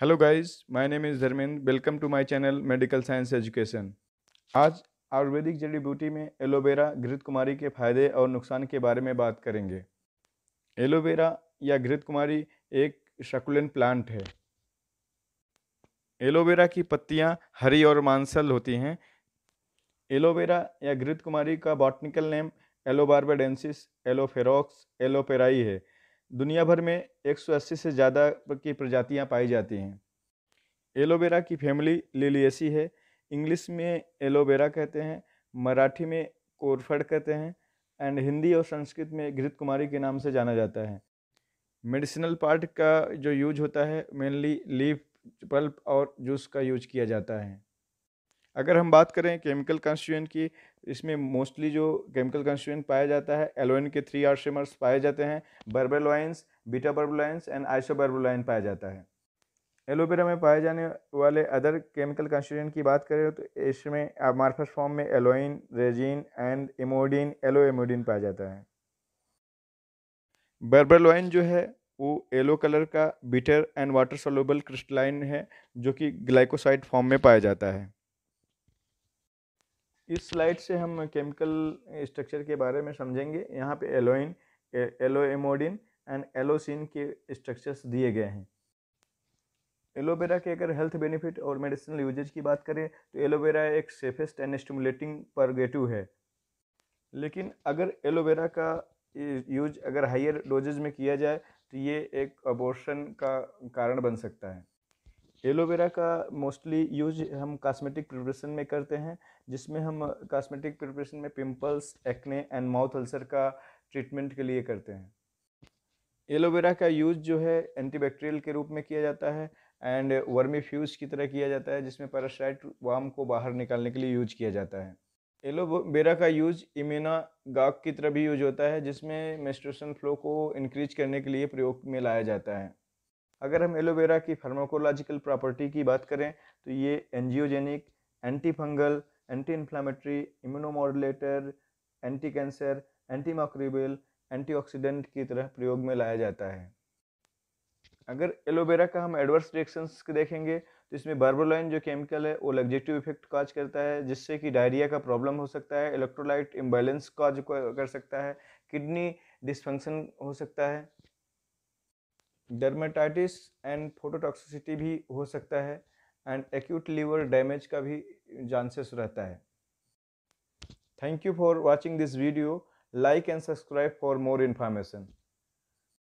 hello guys my name is Dharmendra welcome to my channel medical science education आज आयुर्वेदिक जड़ी बूटी में एलोवेरा घृत कुमारी के फायदे और नुकसान के बारे में बात करेंगे एलोवेरा या घृत कुमारी एक शकुलेंट प्लांट है एलोवेरा की पत्तियां हरी और मांसल होती हैं एलोवेरा या घृत कुमारी का बॉटनिकल नेम एलोबार्बाडेंसिस एलोफेरोक्स एलोपेराई है दुनिया भर में 180 से ज़्यादा की प्रजातियाँ पाई जाती हैं एलोवेरा की फैमिली लिलियसी है इंग्लिश में एलोवेरा कहते हैं मराठी में कोरफड़ कहते हैं एंड हिंदी और संस्कृत में घृत कुमारी के नाम से जाना जाता है मेडिसिनल पार्ट का जो यूज होता है मेनली लीफ पल्प और जूस का यूज किया जाता है अगर हम बात करें केमिकल कंस्टिट्यूएंट की इसमें मोस्टली जो केमिकल कंस्टिट्यूएंट पाया जाता है एलोइन के थ्री आर्सेमर्स पाए जाते हैं बर्बेलोइंस बीटा बर्बेलॉइंस एंड आइसोबर्बेलॉइन पाया जाता है एलोवेरा में पाए जाने वाले अदर केमिकल कंस्टिट्यूएंट की बात करें तो इसमें मार्फस फॉर्म में aloin resin and emodin aloe emodin पाया जाता है बर्बेलोइन जो है वो येलो कलर का bitter and water soluble crystalline है जो कि ग्लाइकोसाइड फॉर्म में पाया जाता है इस स्लाइड से हम केमिकल स्ट्रक्चर के बारे में समझेंगे यहाँ पे एलोइन एलोएमोडिन एंड एलोसिन के स्ट्रक्चर्स दिए गए हैं एलोवेरा के अगर हेल्थ बेनिफिट और मेडिसिनल यूजेज की बात करें तो एलोवेरा एक सेफेस्ट एंड स्टमुलेटिंग परगेटिव है लेकिन अगर एलोवेरा का यूज अगर हायर डोजेज में किया जाए तो ये एक अबोर्शन का कारण बन सकता है एलोवेरा का मोस्टली यूज हम कॉस्मेटिक प्रिपरेशन में करते हैं जिसमें हम कॉस्मेटिक प्रिपरेशन में pimples acne and mouth ulcer का ट्रीटमेंट के लिए करते हैं एलोवेरा का यूज जो है एंटीबैक्टीरियल के रूप में किया जाता है एंड वर्मी फ्यूज की तरह किया जाता है जिसमें पैरासाइट वाम को बाहर निकालने के लिए यूज किया जाता है एलोवेरा का यूज इमेना गाक की तरह भी यूज होता है जिसमें मेस्ट्रेशन फ्लो को इंक्रीज करने के लिए प्रयोग में लाया जाता है अगर हम एलोवेरा की फार्माकोलॉजिकल प्रॉपर्टी की बात करें तो ये angiogenic anti fungal anti inflammatory immunomodulator anti cancer anti microbial antioxidant की तरह प्रयोग में लाया जाता है अगर एलोवेरा का हम एडवर्स रिएक्शंस देखेंगे तो इसमें बार्बोलाइन जो केमिकल है वो लग्जेटिव इफेक्ट काज करता है जिससे कि डायरिया का प्रॉब्लम हो सकता है इलेक्ट्रोलाइट इम्बैलेंस काज कर सकता है किडनी डिसफंक्शन हो सकता है डर्मेटाइटिस एंड फोटोटॉक्सिसिटी भी हो सकता है एंड एक्यूट लीवर डैमेज का भी चांसेस रहता है thank you for watching this video like and subscribe for more information